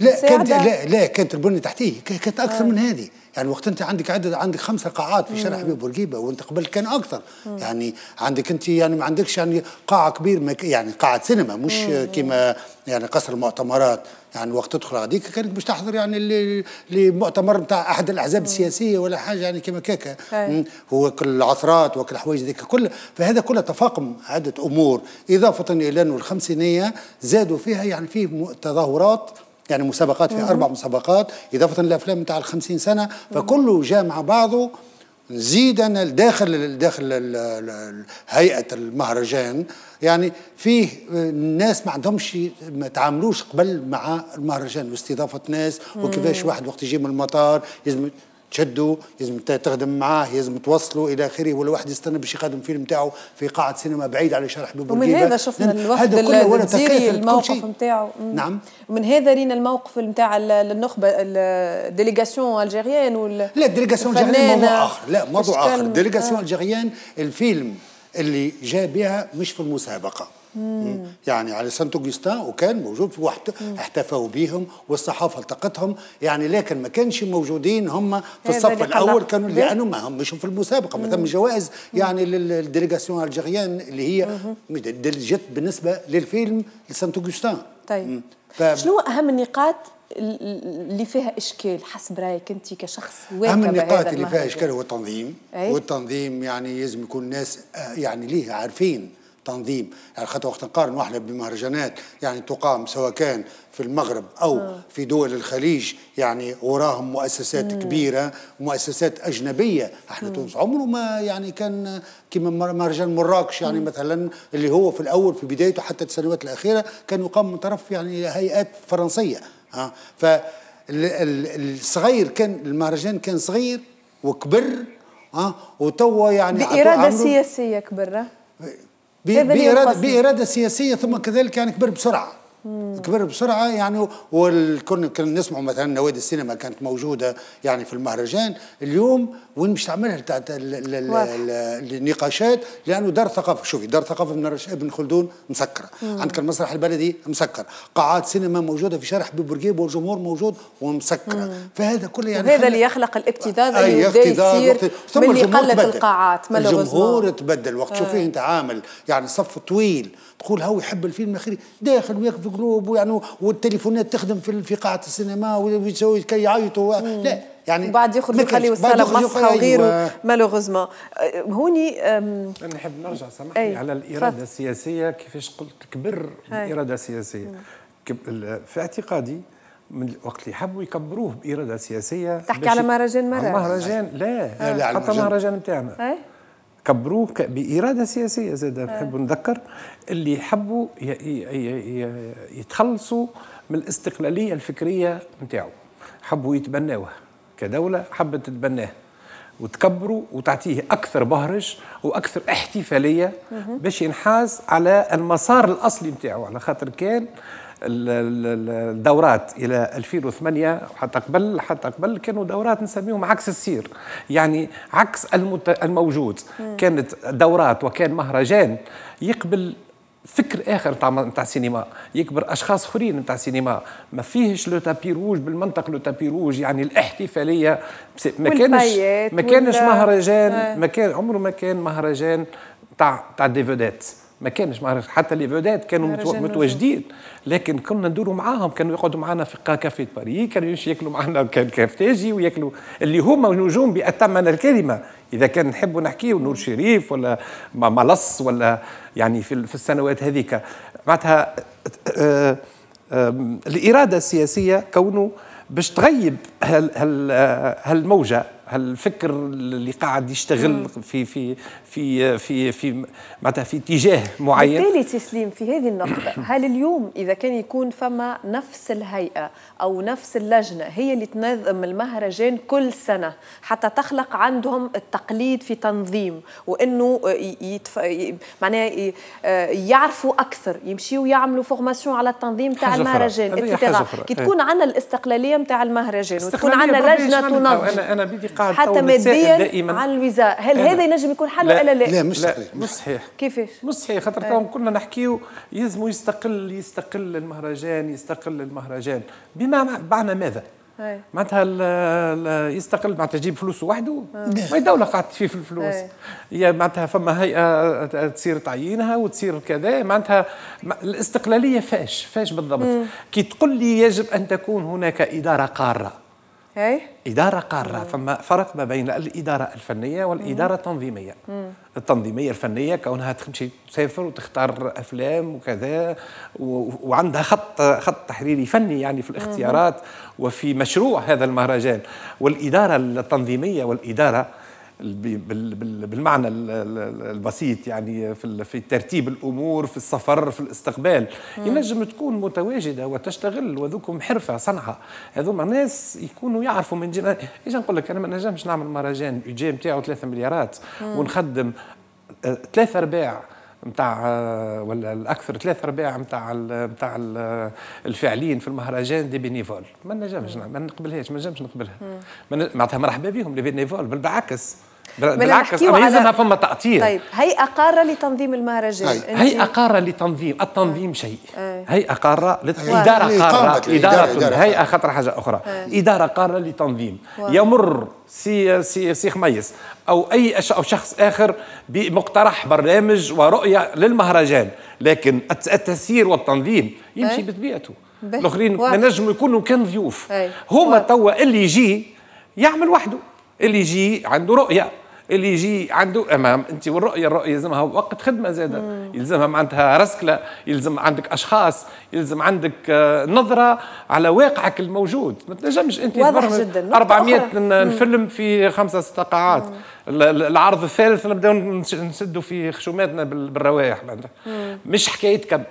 لا كانت لا لا كانت البنيه التحتيه كانت اكثر آه. من هذه يعني وقت انت عندك عدد عندك خمسه قاعات في شارع حبيب بورقيبه وانت قبل كان اكثر مم. يعني عندك انت يعني ما عندكش يعني قاعه كبير يعني قاعه سينما مش كما يعني قصر المؤتمرات يعني وقت تدخل هذيك كانك باش تحضر يعني لمؤتمر نتاع احد الاحزاب السياسيه ولا حاجه يعني كما كاكا هو كل العثرات وكل الحوايج ذيك كلها فهذا كله تفاقم عده امور اضافه الى انه الخمسينيه زادوا فيها يعني فيه تظاهرات يعني مسابقات في أربع مسابقات إضافة للأفلام نتاع 50 سنة فكله جاء مع بعضه نزيد أنا داخل داخل هيئة المهرجان يعني فيه ناس ما عندهمش ما تعاملوش قبل مع المهرجان واستضافة ناس وكيفاش واحد وقت يجي من المطار يلزم تشدوا لازم تخدم معاه لازم توصلوا الى اخره ولا واحد يستنى باش يقدم فيلم نتاعو في قاعه سينما بعيد على شرح حبيب ومن هذا شفنا الوفد الجزيري الموقف نتاعو نعم من هذا رينا الموقف نتاع النخبه الديليغاسيون الجيريان وال لا الديليغاسيون الجيريان موضوع اخر لا موضوع اخر الديليغاسيون آه. الجيريان الفيلم اللي جاء بها مش في المسابقه إيه؟ يعني على سانت اوغستان وكان موجود في وحده احتفوا بهم والصحافه التقتهم يعني لكن ما كانش موجودين هم في الصف الاول كانوا لانهم ما همش في المسابقه ما ثم جوائز يعني للديليغاسيون الجيريان اللي هي جت بالنسبه للفيلم لسانت اوغستان طيب ف... شنو اهم النقاط اللي فيها اشكال حسب رايك انت كشخص واقع اهم النقاط اللي فيها اشكال هو التنظيم إيه؟ والتنظيم يعني لازم يكون الناس آه، يعني ليه عارفين تنظيم يعني خاطر وقت نقارن احنا بمهرجانات يعني تقام سواء كان في المغرب او آه. في دول الخليج يعني وراهم مؤسسات مم. كبيره مؤسسات اجنبيه احنا مم. تونس عمره ما يعني كان كما مهرجان مراكش يعني مم. مثلا اللي هو في الاول في بدايته حتى السنوات الاخيره كان يقام من طرف يعني هيئات فرنسيه ها ف الصغير كان المهرجان كان صغير وكبر ها وتوا يعني بإرادة سياسية كبر بإرادة, بإرادة سياسية ثم كذلك يعني كبر بسرعة كبر بسرعه يعني والكل كنا نسمعوا مثلا نوادي السينما كانت موجوده يعني في المهرجان اليوم وين مش تعملها النقاشات لانه دار ثقافه شوفي دار ثقافه من ابن خلدون مسكره عندك المسرح البلدي مسكر قاعات سينما موجوده في شارع حبيب بورقيب والجمهور موجود ومسكره فهذا كله يعني هذا اللي يخلق الابتذال اللي يصير ثم الجمهور قلت القاعات ما الجمهور تبدل وقت شوفي انت عامل يعني صف طويل تقول هو يحب الفيلم الاخير داخل ويقف القلوب ويعني والتليفونات تخدم في في قاعه السينما ويسوي كي يعيطوا و... لا يعني بعد يخرج يخلي السلام مسخه وغيره أيوة. مالوغوزمون أه، هوني نحب نرجع سامحني على الاراده فات. السياسيه كيفاش قلت كبر الاراده السياسيه في اعتقادي من وقت اللي حبوا يكبروه باراده سياسيه تحكي على مهرجان مرة مهرجان لا, لا حتى مهرجان نتاعنا كبروه بإرادة سياسية زاد نحب آه. نذكر اللي يحبوا يتخلصوا من الاستقلالية الفكرية نتاعو حبوا يتبناوها كدولة حبت تتبناه وتكبروا وتعطيه أكثر بهرج وأكثر احتفالية باش ينحاز على المسار الأصلي نتاعو على خاطر كان آه الدورات الى 2008 وحتى قبل حتى قبل كانوا دورات نسميهم عكس السير يعني عكس المت... الموجود مم. كانت دورات وكان مهرجان يقبل فكر اخر نتاع نتاع سينما يكبر اشخاص اخرين نتاع سينما ما فيهش لو تابي روج بالمنطق لو تابي روج يعني الاحتفاليه ما كانش ما كانش مهرجان آه. ما كان عمره ما كان مهرجان تاع تاع ديفودات ما كانش معرفش حتى لي فودات كانوا متواجدين لكن كنا ندوروا معاهم كانوا يقعدوا معنا في كافي باري كانوا يمشوا ياكلوا معنا كافتاجي وياكلوا اللي هما نجوم باتم الكلمه اذا كان نحبوا نحكيوا نور شريف ولا ملص ولا يعني في, في السنوات هذيك معناتها آه، آه، الاراده السياسيه كونه باش تغيب آه، هالموجه هال هالفكر اللي قاعد يشتغل في في في في في معناتها في اتجاه معين بالتالي تسليم في هذه النقطه هل اليوم اذا كان يكون فما نفس الهيئه او نفس اللجنه هي اللي تنظم المهرجان كل سنه حتى تخلق عندهم التقليد في تنظيم وانه يتف... معناها آه، يعرفوا اكثر يمشيوا يعملوا فورماسيون على التنظيم تاع المهرجان كي تكون إيه. عندنا الاستقلاليه نتاع المهرجان وتكون عندنا لجنه تنظم انا انا بدي قاعد حتى ماديا على الوزاره هل هذا ينجم يكون حل ولا لا لا مش صحيح مش صحيح كيفاش مش صحيح خاطر آه. توا كنا نحكيو يلزموا يستقل يستقل المهرجان يستقل المهرجان بمعنى بمعنى ماذا آه. معناتها يستقل معناتها يجيب فلوسه وحده آه. ما الدولة قاعدة تفيه في الفلوس هي معناتها فما هيئة تصير تعيينها وتصير كذا معناتها الاستقلالية فاش فاش بالضبط كي تقول لي يجب أن تكون هناك إدارة قارة هي إدارة قارة مم. فما فرق ما بين الإدارة الفنية والإدارة مم. التنظيمية مم. التنظيمية الفنية كونها تمشي تسافر وتختار أفلام وكذا و... وعندها خط خط تحريري فني يعني في الاختيارات مم. وفي مشروع هذا المهرجان والإدارة التنظيمية والإدارة بالمعنى البسيط يعني في ترتيب الامور في السفر في الاستقبال مم. ينجم تكون متواجده وتشتغل وذوكم حرفه صنعه هذوما ناس يكونوا يعرفوا من جنة ايش نقول لك انا ما نجمش نعمل مهرجان يجي نتاعه 3 مليارات مم. ونخدم آه، ثلاث ارباع نتاع آه، ولا الاكثر ثلاث ارباع نتاع نتاع الفاعلين في المهرجان دي بينيفول ما نجمش ما نقبلهاش ما نجمش نقبلها معناتها مرحبا بهم لي بينيفول بالعكس بالعكس انا على... فما تاطير طيب هيئه قاره لتنظيم المهرجان طيب. هي. انت... هيئه قاره لتنظيم التنظيم شيء آه. هيئه قاره لت... آه. اداره آه. قاره اداره هيئه خطر حاجه اخرى إيه. اداره قاره لتنظيم يمر سي سي سي خميس او اي أش... او شخص اخر بمقترح برنامج ورؤيه للمهرجان لكن التسيير والتنظيم يمشي إيه. بطبيعته الاخرين ما نجموا يكونوا كان ضيوف إيه. هما توا اللي يجي يعمل وحده اللي يجي عنده رؤيه اللي يجي عنده امام انت والرؤيه الرؤيه يلزمها وقت خدمه زاده يلزمها معناتها رسكله يلزم عندك اشخاص يلزم عندك آه، نظره على واقعك الموجود ما تنجمش انت واضح جدا 400 نفلم في خمسه سته قاعات العرض الثالث نبداو نسدوا في خشوماتنا بالروايح معناتها مش حكايه كم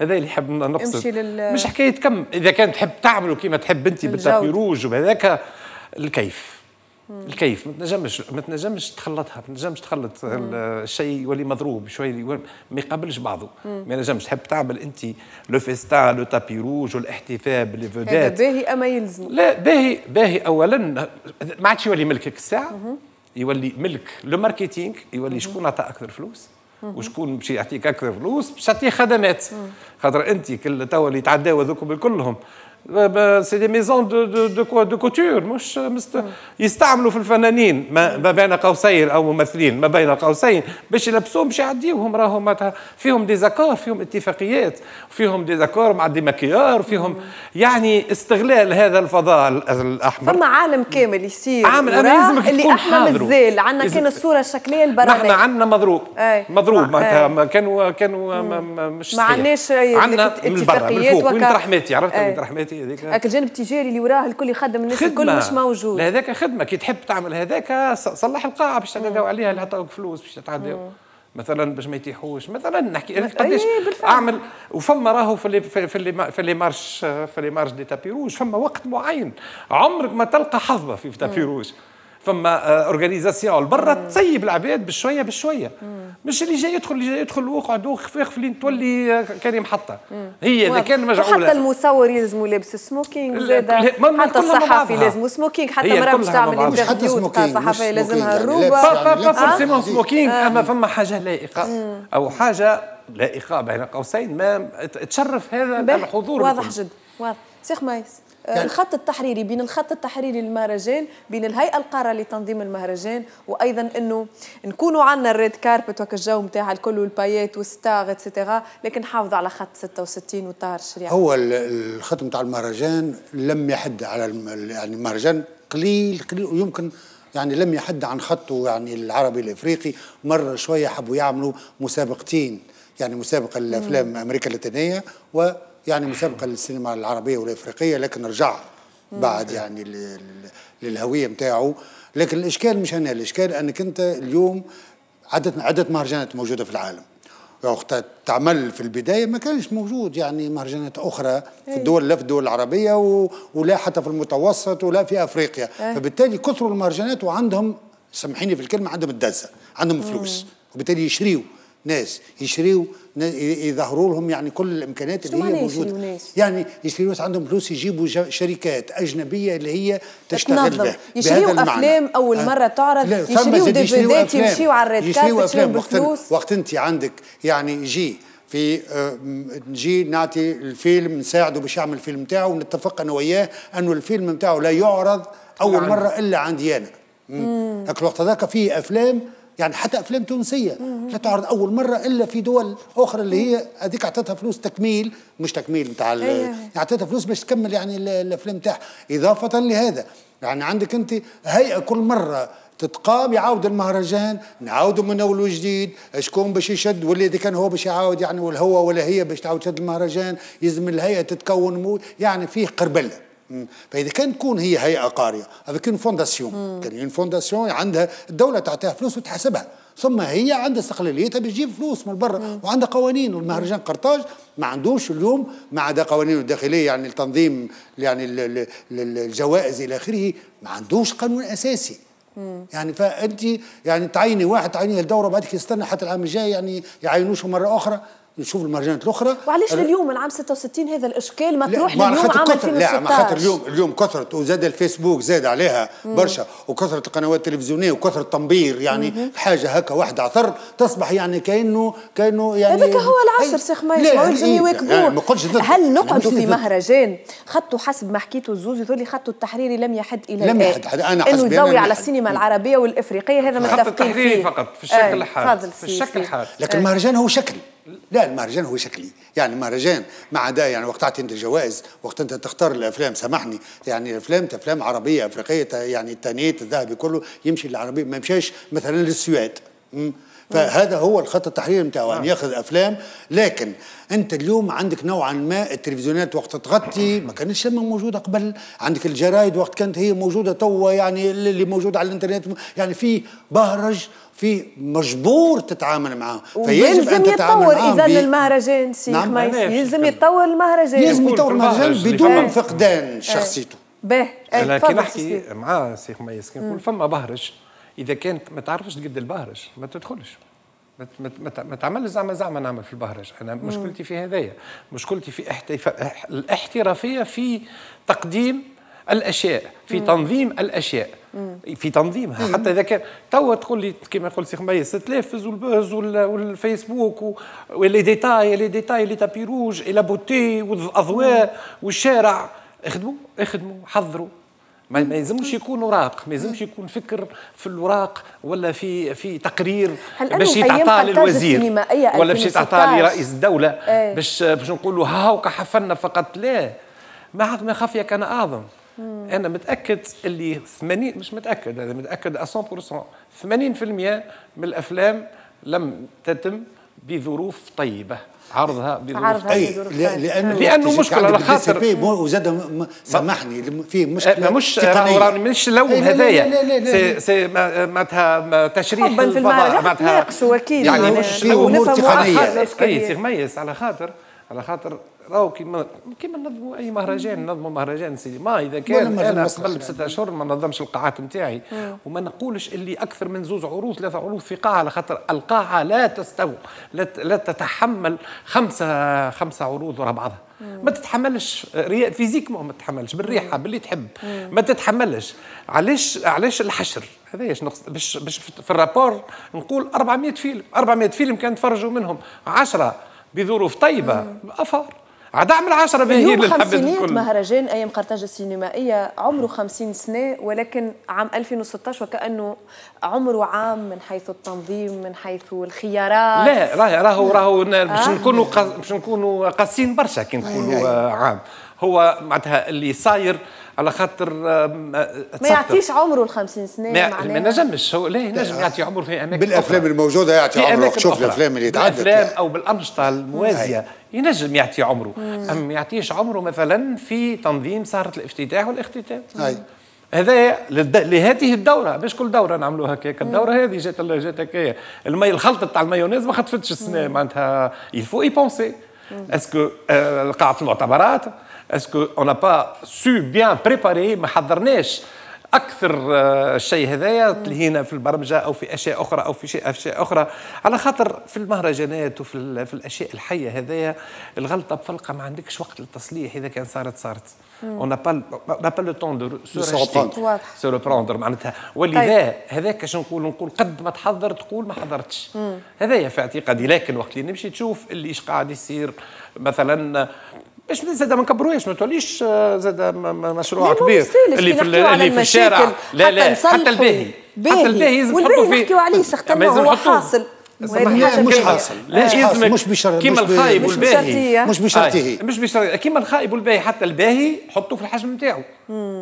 هذا اللي نحب نقصد لل... مش حكايه كم اذا كان تحب تعملوا كما تحب انت بالتابيروج وبهذاك الكيف الكيف ما تنجمش ما تنجمش تخلطها ما تنجمش تخلط الشيء يولي مضروب شوي ما يقابلش بعضه ما تنجمش تحب تعمل انت لو فيستا لو تابي روج والاحتفاء بالفودات باهي اما يلزم لا باهي باهي اولا ما عادش يولي ملكك الساعه يولي ملك لو ماركتينغ يولي شكون عطى اكثر فلوس وشكون باش يعطيك اكثر فلوس باش تعطيه خدمات خاطر انت كل توا اللي تعداو هذوكم كلهم سي دي ميزون دو دو دو, دو كوتور مش مست... يستعملوا في الفنانين ما, ما بين قوسين او ممثلين ما بين قوسين باش يلبسوهم باش يعديوهم راهم معناتها فيهم ديزاكور فيهم اتفاقيات فيهم ديزاكور مع دي ماكيار فيهم يعني استغلال هذا الفضاء الاحمر فما عالم كامل يصير عامل انا اللي احنا مازال عندنا كان الصوره الشكليه البرانيه احنا عندنا مضروب أي. مضروب معناتها كانوا كانوا مش ما عندناش عندنا من برا من فوق وين رحمتي عرفت وين رحمتي الحكايه هذيك هاك الجانب التجاري اللي وراه الكل يخدم الناس الكل مش موجود هذاك خدمه كي تحب تعمل هذاك صلح القاعه باش تعداو عليها اللي عطاوك فلوس باش تعداو مثلا باش ما يتيحوش مثلا نحكي انا قداش إيه، اعمل وفما راهو في اللي في اللي في اللي مارش في اللي مارش دي تابيروش فما وقت معين عمرك ما تلقى حظبه في تابيروج فما اورغانيزاسيون آه، برا تسيب العباد بشويه بشويه مش اللي جاي يدخل اللي جاي يدخل واقعد وخفاخ لين تولي آه، كريم حطه هي اللي كان مجعوله حتى المصور يلزموا لابس سموكينغ زاد حتى الصحفي لازم سموكينغ حتى مرة مش تعمل انترفيو تاع الصحفي لازمها الروبه با فورسيمون سموكينغ اما فما حاجه لائقه او حاجه لائقه بين قوسين ما تشرف هذا الحضور واضح جدا واضح سيخ مايس آه، يعني الخط التحريري بين الخط التحريري للمهرجان بين الهيئه القاره لتنظيم المهرجان وايضا انه نكونوا عندنا الريد كاربت وك الجو نتاع الكل والبايات والستاغ اتسيتيرا لكن حافظ على خط 66 وطار الشريعه هو الخط نتاع المهرجان لم يحد على يعني المهرجان قليل قليل ويمكن يعني لم يحد عن خطه يعني العربي الافريقي مره شويه حبوا يعملوا مسابقتين يعني مسابقه الافلام امريكا اللاتينيه و يعني مسابقه للسينما العربيه والافريقيه لكن رجع بعد يعني للهويه نتاعو لكن الاشكال مش هنا الاشكال انك انت اليوم عده عدة مهرجانات موجوده في العالم وقت تعمل في البدايه ما كانش موجود يعني مهرجانات اخرى في إيه. الدول لا في الدول العربيه ولا حتى في المتوسط ولا في افريقيا إيه. فبالتالي كثروا المهرجانات وعندهم سامحيني في الكلمه عندهم الدزه عندهم فلوس وبالتالي يشريوا ناس يشريوا يظهروا لهم يعني كل الامكانيات اللي هي موجوده ناس؟ يعني يشريوا ناس عندهم فلوس يجيبوا شركات اجنبيه اللي هي تشتغل بها يشريوا افلام اول آه. مره تعرض يشريوا ديفيدات يمشيوا على الريد يشريوا افلام وقت, وقت انت عندك يعني جي في نجي آه، نعطي الفيلم نساعده باش يعمل الفيلم نتاعه ونتفق انا وياه انه الفيلم نتاعه لا يعرض اول نعم. مره الا عندي انا هاك الوقت هذاك فيه افلام يعني حتى افلام تونسيه لا تعرض اول مره الا في دول اخرى اللي هي هذيك اعطتها فلوس تكميل مش تكميل نتاع أيوة. اعطتها فلوس باش تكمل يعني الافلام تاعها اضافه لهذا يعني عندك انت هيئه كل مره تتقام يعاود المهرجان نعاودوا من اول وجديد شكون باش يشد واللي اذا كان هو باش يعاود يعني ولا هو ولا هي باش تعاود تشد المهرجان يلزم الهيئه تتكون مو يعني فيه قربله فاذا كان تكون هي هيئه قاريه هذاك كان فونداسيون يعني كان اون فونداسيون عندها الدوله تعطيها فلوس وتحاسبها ثم هي عندها استقلاليتها بتجيب تجيب فلوس من برا وعندها قوانين والمهرجان قرطاج ما عندوش اليوم ما عدا قوانينه الداخليه يعني التنظيم يعني الجوائز الى اخره ما عندوش قانون اساسي يعني فانت يعني تعيني واحد تعينيه الدوره بعدك يستنى حتى العام الجاي يعني يعينوش مره اخرى نشوف المهرجانات الاخرى وعلاش من العام 66 هذا الاشكال مطروح لليوم عام 2016 لا ما خاطر اليوم اليوم كثرت وزاد الفيسبوك زاد عليها برشا وكثرت القنوات التلفزيونيه وكثرت التنبير يعني مم. حاجه هكا واحده عثر تصبح يعني كانه كانه يعني هذاك هو العصر سيخ إيه، يعني ما نقولش يواكبوه هل نقعدوا في مهرجان خطوا حسب ما حكيتوا الزوز يقول لي التحريري لم يحد الى لم يحد حد انا حسب انه يضوي على السينما العربيه والافريقيه هذا متفقين فيه فقط في الشكل الحاد في الشكل الحاد لكن المهرجان هو شكل لا المهرجان هو شكلي يعني المهرجان مع ده يعني وقت تعطي انت جوائز وقت انت تختار الافلام سامحني يعني الافلام افلام عربيه افريقيه يعني التانيت الذهبي كله يمشي للعربيه ما يمشيش مثلا للسويد فهذا هو الخط التحريري بتاعه ان نعم. ياخذ افلام لكن انت اليوم عندك نوعا ما التلفزيونات وقت تغطي ما كانتش موجوده قبل عندك الجرايد وقت كانت هي موجوده توا يعني اللي موجود على الانترنت يعني في بهرج في مجبور تتعامل معاه فيجب ان تتعامل معاه اذا المهرجان سي نعم. نعم. يلزم نعم. يتطور المهرجان يلزم يتطور المهرجان بدون فقدان إيه. شخصيته باهي لكن نحكي مع سي خميس كنقول فما بهرج اذا كان ما تعرفش تقد البهرج ما تدخلش ما تعملش زعما زعما نعمل في البهرج انا مشكلتي في هذايا مشكلتي في الاحترافيه في تقديم الاشياء في مم. تنظيم الاشياء مم. في تنظيمها مم. حتى اذا كان توا تقول لي كما يقول سي خميس 6000 والبوز والفيسبوك ولي ديتاي لي ديتاي لي تابي روج لا بوتي والاضواء والشارع اخدموا اخدموا حضروا ما يلزمش يكون وراق ما يلزمش يكون فكر في الوراق ولا في في تقرير باش يتعطى للوزير ولا باش يتعطى لرئيس الدوله ايه. باش باش نقولوا ها هاوك حفلنا فقط لا ما ما يا كان اعظم مم. انا متاكد اللي 80 مش متاكد انا متاكد 100% 80% من الافلام لم تتم بظروف طيبه عرضها بظروف طيبه لانه أيوة. لانه مشكله على خاطر وزاد سامحني فيه مشكله مش راني مانيش اللوم هذايا سي معناتها تشريح حبا في المعرض يعني, يعني مش ونفهموا اي سي غميس على خاطر على خاطر راهو كيما كيما نظموا اي مهرجان نظموا مهرجان سينما اذا كان انا قبل بست اشهر ما نظمش القاعات نتاعي وما نقولش اللي اكثر من زوز عروض ثلاثه عروض في قاعه على خاطر القاعه لا تستوى لا, لا تتحمل خمسه خمسه عروض ورا بعضها ما تتحملش فيزيك ما تتحملش بالريحه باللي تحب ما تتحملش علاش علاش الحشر هذا ايش نقصد باش باش في الرابور نقول 400 فيلم 400 فيلم كان تفرجوا منهم 10 بظروف طيبه افار عاد اعمل 10 باهيين اليوم خمسينيات مهرجان ايام قرطاج السينمائيه عمره 50 سنه ولكن عام 2016 وكانه عمره عام من حيث التنظيم من حيث الخيارات لا راهو راهو راهو باش آه. نكونوا باش نكونوا قاسيين برشا كي نقولوا عام هو معناتها اللي صاير على خاطر آه، ما يعطيش عمره ال 50 سنه ما, ما نجمش هو ليه نجم يعطي عمره في اماكن بالافلام أخرى. الموجوده يعطي عمره شوف الافلام اللي تعدت بالافلام او بالانشطه الموازيه ينجم يعطي عمره اما ما يعطيش عمره مثلا في تنظيم سهره الافتتاح والاختتام هذا لهذه الدوره باش كل دوره نعملوها هكاك الدوره هذه جات جات هكايا المي الخلطه تاع المايونيز ما خطفتش السنه معناتها يفو يبونسي اسكو قاعه المعتبرات اسكو n'a pas su بيان بريباري ما حضرناش اكثر آه، شيء هذايا تلهينا في البرمجه او في اشياء اخرى او في شيء اشياء اخرى على خاطر في المهرجانات وفي في الاشياء الحيه هذايا الغلطه بفلقه ما عندكش وقت للتصليح اذا كان صارت صارت اون با اون با لو تون دو سو ريبروندر معناتها طيب. ولذا هذاك شنو نقول نقول قد ما تحضر تقول ما حضرتش هذايا في اعتقادي لكن وقت اللي نمشي تشوف اللي ايش قاعد يصير مثلا باش زاد ما نكبروهاش ما توليش آه، زاد مشروع كبير اللي في اللي في الشارع لا لا حتى الباهي حتى الباهي لازم نحطوا فيه نحكيو عليه سختنا هو حاصل مش حاصل لا مش بشرط كيما الخايب والباهي مش بشرطه آه. مش بشرطه آه. كيما الخايب والباهي حتى الباهي حطوه في الحجم نتاعو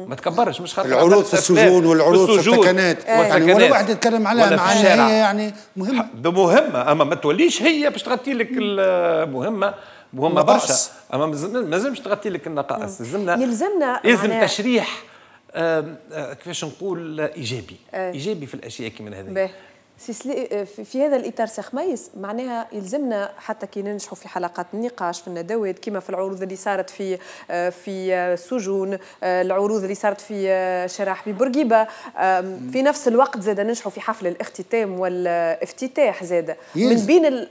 ما تكبرش مش خاطر العروض في السجون والعروض في, في السكنات يعني ولا واحد يتكلم عليها مع هي يعني مهمه مهمه اما ما توليش هي باش تغطي لك المهمه مهمه برشا اما ما لازمش تغطي لك النقائص لازمنا يلزمنا يلزم تشريح آه، كيفاش نقول ايجابي آه. ايجابي في الاشياء كيما هذه آه، في هذا الاطار سي خميس معناها يلزمنا حتى كي ننجحوا في حلقات النقاش في الندوات كما في العروض اللي صارت في في السجون العروض اللي صارت في شارع حبيب بورقيبه في نفس الوقت زاد ننجحوا في حفل الاختتام والافتتاح زاد من بين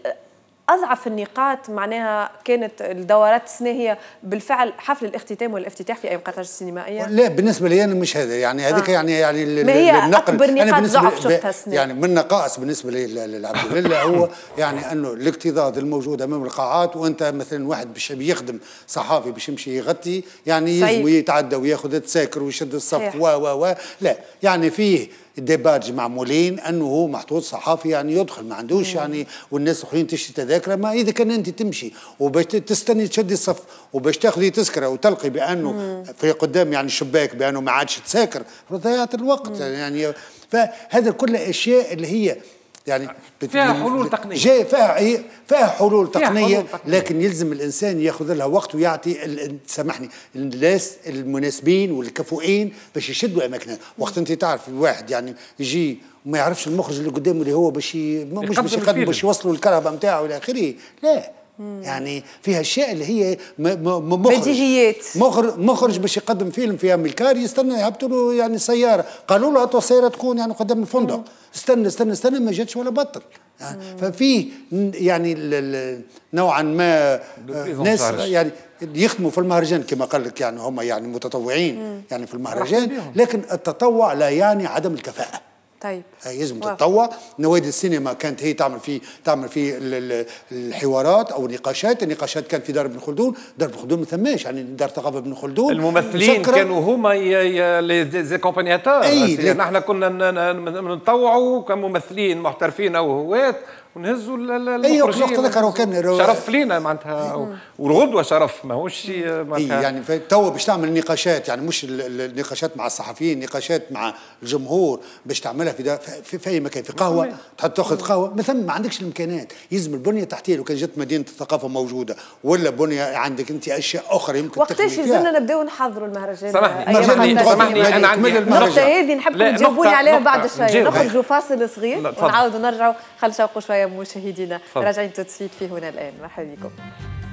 اضعف النقاط معناها كانت الدورات السنه هي بالفعل حفل الاختتام والافتتاح في اي قطاج سينمائيه لا بالنسبه لي انا مش هذا يعني هذيك آه. يعني يعني ما هي النقل اكبر نقاط ضعف شفتها السنه يعني من نقائص بالنسبه لي للعبد الله هو يعني انه الاكتظاظ الموجود امام القاعات وانت مثلا واحد باش يخدم صحافي باش يمشي يغطي يعني يزوي يتعدى وياخذ التساكر ويشد الصف و و و لا يعني فيه ديباج معمولين انه محطوط صحافي يعني يدخل ما عندوش يعني والناس الاخرين تشتري تذاكره ما اذا كان انت تمشي وباش تستني تشدي الصف وباش تاخذي تذكره وتلقي بانه مم. في قدام يعني الشباك بانه ما عادش تساكر ضيعت الوقت مم. يعني فهذا كل اشياء اللي هي يعني فيها حلول تقنيه جاي فيها ايه فيها حلول تقنيه لكن يلزم الانسان ياخذ لها وقت ويعطي سامحني الناس المناسبين والكفؤين باش يشدوا اماكنها وقت انت تعرف الواحد يعني يجي وما يعرفش المخرج اللي قدامه اللي هو باش مش باش يقدم باش يوصلوا الكهرباء نتاعه الى اخره لا يعني فيها اشياء اللي هي مخرج بديهيات مخرج, مخرج باش يقدم فيلم في امريكار يستنى يهبطوا له يعني سياره قالوا له هاتوا السياره تكون يعني قدام الفندق استنى استنى استنى ما جاتش ولا بطل يعني ففيه يعني نوعا ما آه، ناس يعني يخدموا في المهرجان كما قال لك يعني هم يعني متطوعين يعني في المهرجان لكن التطوع لا يعني عدم الكفاءه طيب لازم آه، تتطوع نوادي السينما كانت هي تعمل في تعمل في الحوارات او النقاشات النقاشات كانت في دار ابن خلدون دار ابن خلدون ما ثماش يعني دار ثقافه ابن خلدون الممثلين كانوا هما لي كومبانياتور يعني نحن كنا نتطوعوا كممثلين محترفين او هواة ونهزوا اي وقت ذكروا كان شرف لينا معناتها والغدوه شرف ماهوش معناتها إيه، يعني تو باش تعمل نقاشات يعني مش النقاشات مع الصحفيين نقاشات مع الجمهور باش تعملها في في, في اي مكان في قهوه تحط تاخذ قهوه مثلا ما عندكش الامكانات يلزم البنيه التحتيه لو كان جت مدينه الثقافه موجوده ولا بنيه عندك انت اشياء اخرى يمكن وقتاش يلزمنا نبداو نحضروا المهرجان سامحني سامحني انا, عندي النقطه هذه نحبكم تجاوبوني عليها بعد شويه نخرجوا فاصل صغير ونعاودوا نرجعوا خل شوقوا شويه مشاهدينا راجعين توتسيت في هنا الآن مرحبا بكم